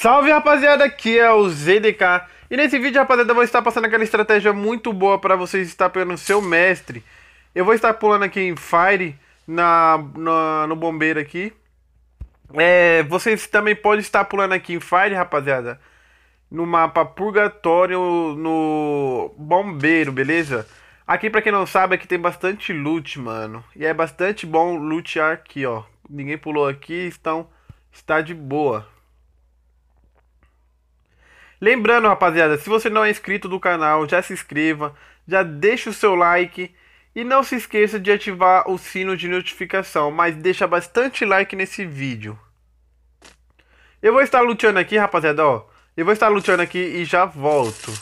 Salve rapaziada, aqui é o ZDK e nesse vídeo rapaziada eu vou estar passando aquela estratégia muito boa para vocês estar pegando seu mestre Eu vou estar pulando aqui em Fire na, na no bombeiro aqui é, Vocês também podem estar pulando aqui em Fire rapaziada No mapa Purgatório no bombeiro, beleza? Aqui pra quem não sabe, aqui tem bastante loot, mano E é bastante bom lootear aqui, ó Ninguém pulou aqui, então está de boa Lembrando, rapaziada, se você não é inscrito do canal, já se inscreva, já deixa o seu like e não se esqueça de ativar o sino de notificação, mas deixa bastante like nesse vídeo. Eu vou estar lutando aqui, rapaziada, ó. Eu vou estar lutando aqui e já volto.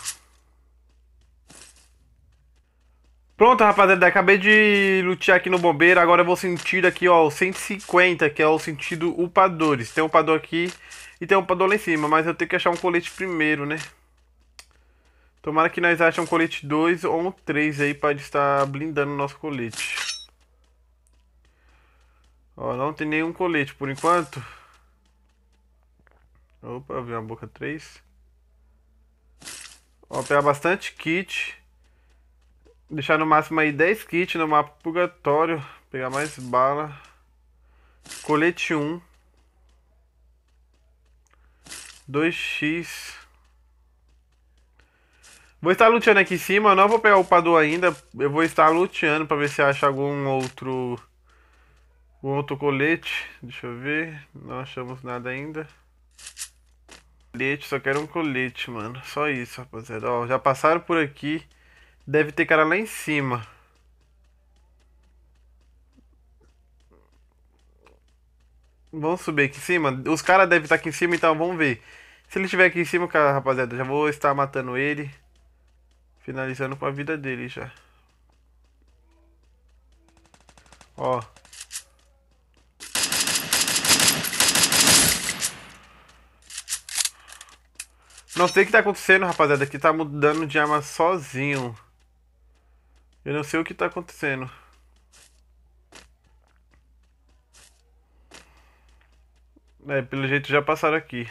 Pronto, rapaziada, acabei de lutear aqui no bombeiro, agora eu vou sentir aqui, ó, o 150, que é o sentido upadores. Tem um upador aqui e tem um upador lá em cima, mas eu tenho que achar um colete primeiro, né? Tomara que nós achamos um colete 2 ou um 3 aí pra estar blindando o nosso colete. Ó, não tem nenhum colete por enquanto. Opa, abriu a boca 3. Ó, pegar bastante kit. Deixar no máximo aí 10 kits no mapa purgatório. Pegar mais bala. Colete 1. 2x. Vou estar luteando aqui em cima. Eu não vou pegar o Padu ainda. Eu vou estar luteando pra ver se acha algum outro... Um outro colete. Deixa eu ver. Não achamos nada ainda. Colete, só quero um colete, mano. Só isso, rapaziada. Ó, já passaram por aqui. Deve ter cara lá em cima. Vamos subir aqui em cima. Os caras devem estar aqui em cima, então vamos ver. Se ele estiver aqui em cima, cara, rapaziada, já vou estar matando ele. Finalizando com a vida dele já. Ó. Não sei o que tá acontecendo, rapaziada. Aqui tá mudando de arma sozinho. Eu não sei o que tá acontecendo. É, pelo jeito já passaram aqui.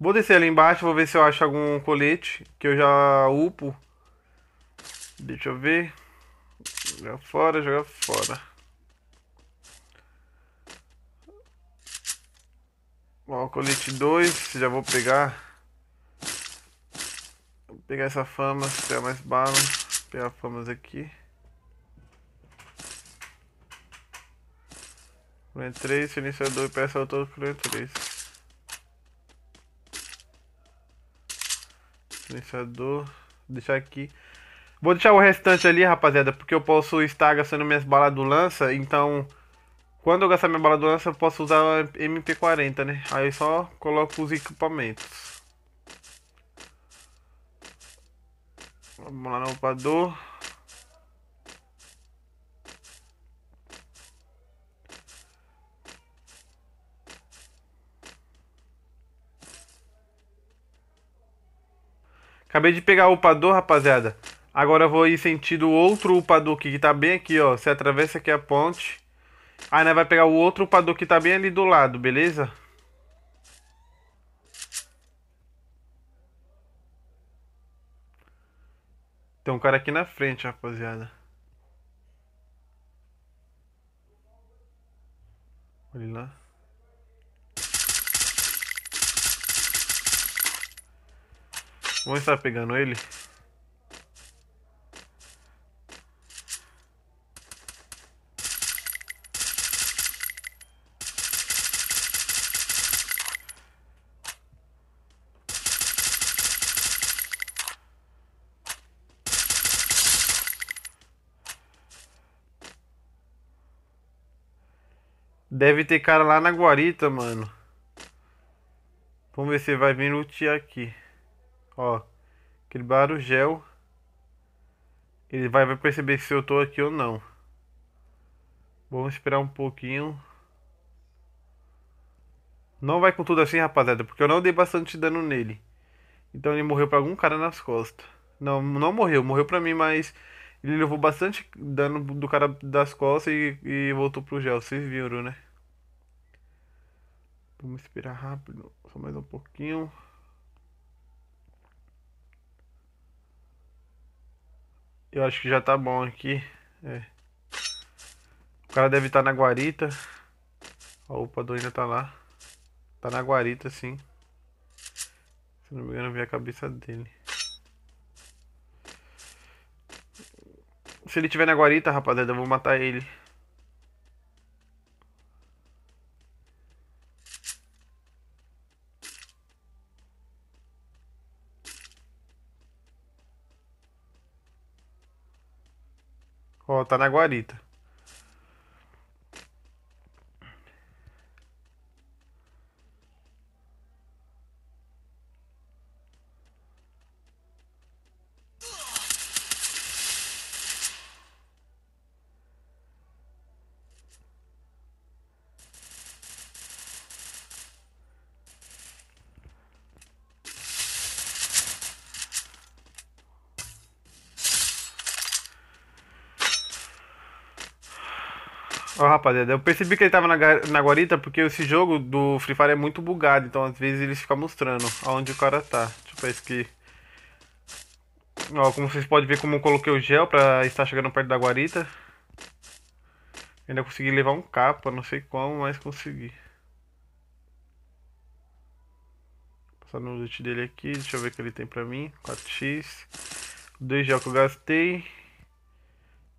Vou descer ali embaixo, vou ver se eu acho algum colete que eu já upo. Deixa eu ver. Jogar fora, jogar fora. Ó, colete 2, já vou pegar. Vou pegar essa fama, se tiver mais bala pegar famas aqui. Clone 3, silenciador e peça autor Clone 3. Silenciador. Deixar aqui. Vou deixar o restante ali, rapaziada, porque eu posso estar gastando minhas balas do lança, então... Quando eu gastar minha bala do lança, eu posso usar MP40, né? Aí eu só coloco os equipamentos. Vamos lá no upador. Acabei de pegar o upador, rapaziada. Agora eu vou ir sentido outro upador que tá bem aqui, ó. Você atravessa aqui a ponte. Aí né, vai pegar o outro upador que tá bem ali do lado, beleza? Tem um cara aqui na frente, rapaziada. Olha lá. Vamos estar tá pegando ele? Deve ter cara lá na guarita, mano. Vamos ver se vai vir lutear aqui. Ó. Aquele barugel. Ele vai perceber se eu tô aqui ou não. Vamos esperar um pouquinho. Não vai com tudo assim, rapaziada. Porque eu não dei bastante dano nele. Então ele morreu pra algum cara nas costas. Não, não morreu. Morreu pra mim, mas... Ele levou bastante dano do cara das costas e, e voltou pro gel, vocês viram, né? Vamos esperar rápido, só mais um pouquinho. Eu acho que já tá bom aqui. É. O cara deve estar tá na guarita. A opa do ainda tá lá. Tá na guarita, sim. Se não me engano, eu vi a cabeça dele. Se ele tiver na guarita, rapaziada, eu vou matar ele. Ó, tá na guarita. Ó, oh, rapaziada, eu percebi que ele tava na, na guarita porque esse jogo do Free Fire é muito bugado, então às vezes eles ficam mostrando aonde o cara tá. Tipo, isso que... Ó, como vocês podem ver como eu coloquei o gel pra estar chegando perto da guarita. Ainda consegui levar um capa, não sei como, mas consegui. Passar no loot dele aqui, deixa eu ver o que ele tem pra mim. 4x. 2 gel que eu gastei.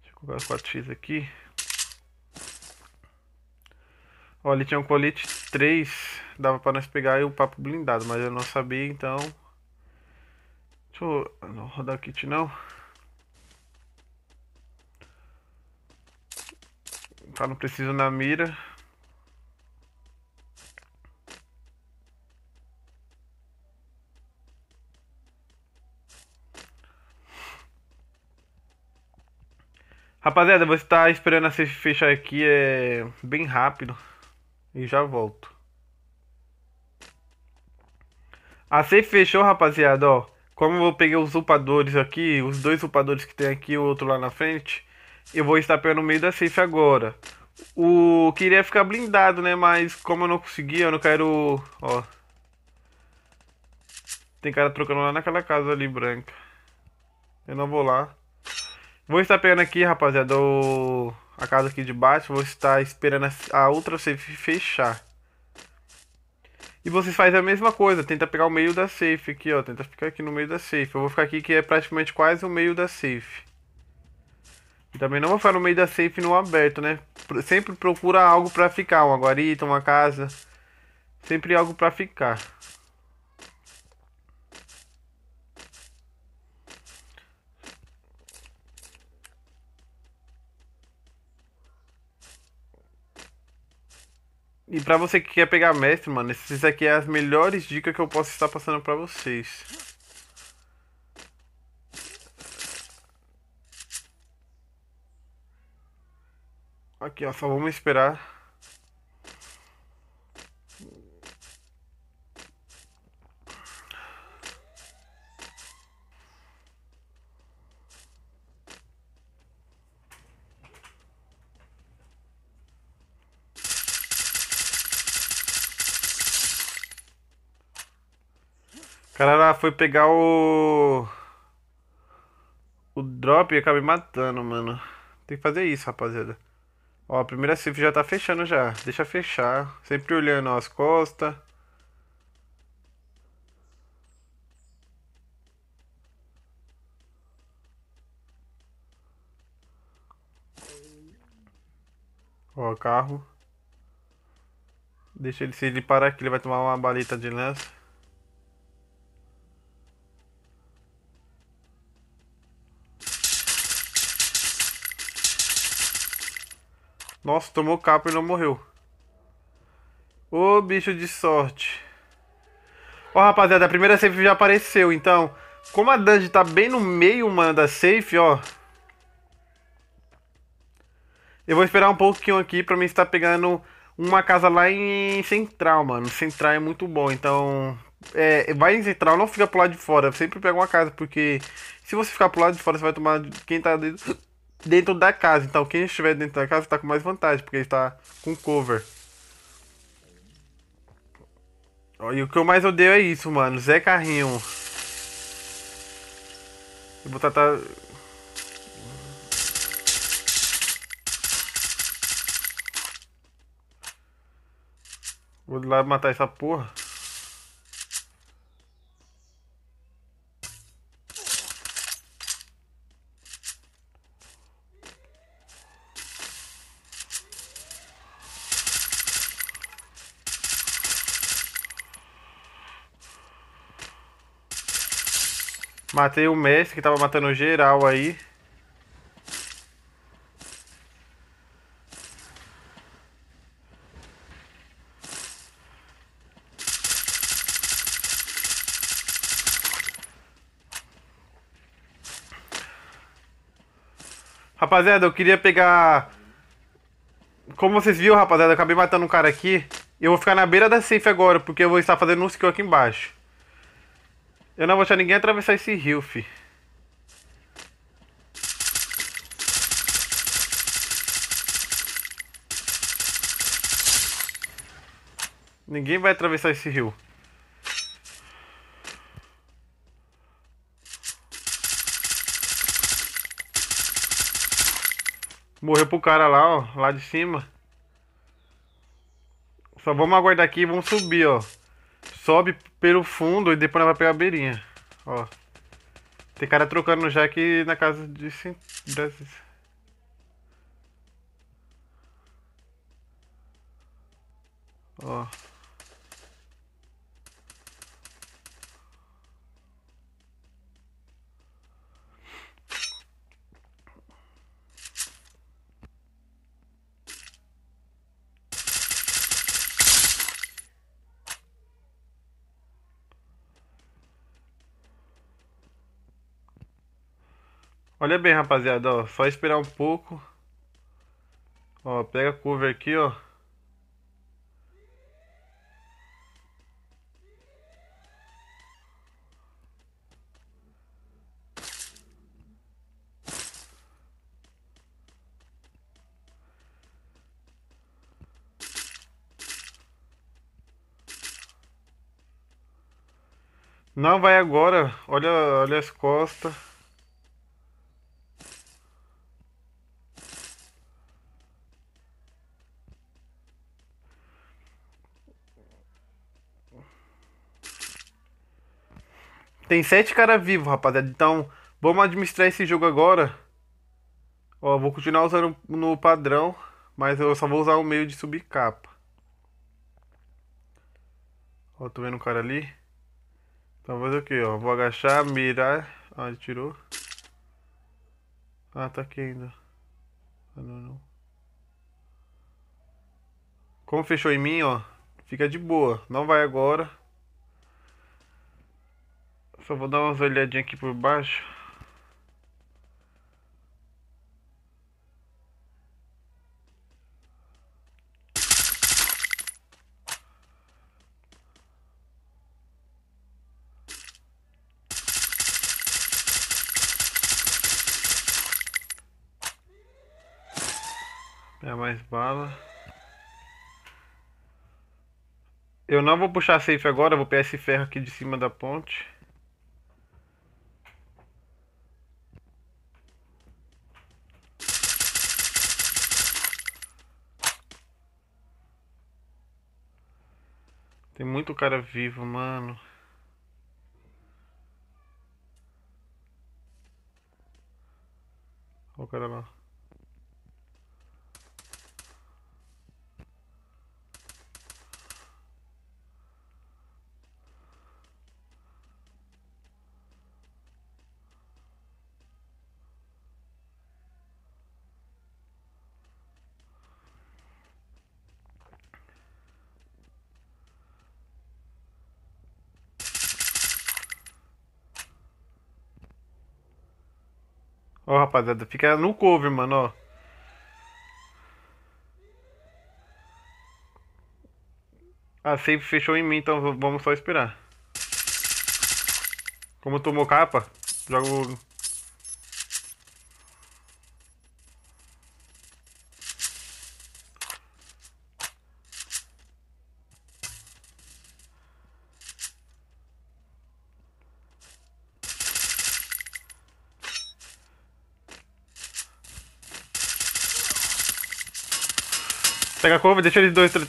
Deixa eu colocar os 4x aqui. Ó, ali tinha um colete 3. Dava pra nós pegar o papo blindado, mas eu não sabia, então... Deixa eu... Não rodar kit, não. Tá, não preciso na mira. Rapaziada, vou estar esperando a fechar aqui é bem rápido. E já volto. A assim safe fechou, rapaziada, ó. Como eu peguei os upadores aqui, os dois upadores que tem aqui, o outro lá na frente, eu vou estar pelo meio da safe agora. O queria ficar blindado, né? Mas como eu não consegui, eu não quero, ó. Tem cara trocando lá naquela casa ali branca. Eu não vou lá. Vou estar pegando aqui, rapaziada, o a casa aqui de baixo, vou estar tá esperando a outra safe fechar. E vocês fazem a mesma coisa, tenta pegar o meio da safe aqui, ó, tenta ficar aqui no meio da safe. Eu vou ficar aqui que é praticamente quase o meio da safe. E também não vou ficar no meio da safe no aberto, né? Sempre procura algo pra ficar, uma guarita, uma casa. Sempre algo pra ficar. E pra você que quer pegar mestre, mano, esses aqui é as melhores dicas que eu posso estar passando pra vocês. Aqui, ó, só vamos esperar cara foi pegar o. O drop e acabei matando, mano. Tem que fazer isso, rapaziada. Ó, a primeira safe já tá fechando já. Deixa fechar. Sempre olhando ó, as costas. Ó, carro. Deixa ele, se ele parar aqui, ele vai tomar uma balita de lança. Nossa, tomou capa e não morreu. Ô, bicho de sorte. Ó, rapaziada, a primeira safe já apareceu, então... Como a dungeon tá bem no meio, mano, da safe, ó... Eu vou esperar um pouquinho aqui pra mim estar pegando uma casa lá em Central, mano. Central é muito bom, então... É, vai em Central, não fica pro lado de fora. Sempre pega uma casa, porque... Se você ficar pro lado de fora, você vai tomar... Quem tá dentro dentro da casa. Então quem estiver dentro da casa está com mais vantagem, porque está com cover. E o que eu mais odeio é isso, mano. Zé Carrinho. Eu vou tratar. Vou lá matar essa porra. Matei o mestre que tava matando geral aí. Rapaziada, eu queria pegar... Como vocês viram, rapaziada, eu acabei matando um cara aqui. Eu vou ficar na beira da safe agora, porque eu vou estar fazendo um skill aqui embaixo. Eu não vou deixar ninguém atravessar esse rio, fi. Ninguém vai atravessar esse rio. Morreu pro cara lá, ó. Lá de cima. Só vamos aguardar aqui e vamos subir, ó sobe pelo fundo e depois ela vai pegar a beirinha. Ó. Tem cara trocando já aqui na casa de... Das... Ó. Olha bem, rapaziada, ó, só esperar um pouco. Ó, pega a cover aqui, ó. Não vai agora. Olha, olha as costas. Tem sete caras vivos, rapaziada. Então, vamos administrar esse jogo agora. Ó, vou continuar usando no padrão, mas eu só vou usar o meio de subir capa. Ó, tô vendo um cara ali. Então vou fazer o que, ó. Vou agachar, mirar. Ah, ele tirou. Ah, tá aqui ainda. Ah, não, não. Como fechou em mim, ó. Fica de boa. Não vai agora. Só vou dar umas olhadinhas aqui por baixo. É mais bala. Eu não vou puxar safe agora, vou pegar esse ferro aqui de cima da ponte. Tem muito cara vivo, mano. Olha o cara lá. Ó, rapaziada, fica no cover, mano, ó. A save fechou em mim, então vamos só esperar. Como tomou capa, jogo Pega a curva, deixa ele dois. Três.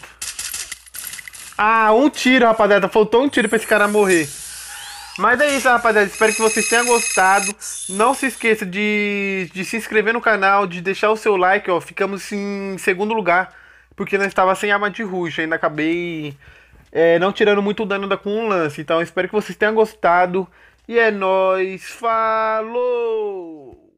Ah, um tiro, rapaziada. Faltou um tiro pra esse cara morrer. Mas é isso, rapaziada. Espero que vocês tenham gostado. Não se esqueça de, de se inscrever no canal, de deixar o seu like, ó. Ficamos em segundo lugar. Porque nós estava sem arma de ruxa. Ainda acabei é, não tirando muito dano da com um lance. Então espero que vocês tenham gostado. E é nóis. Falou!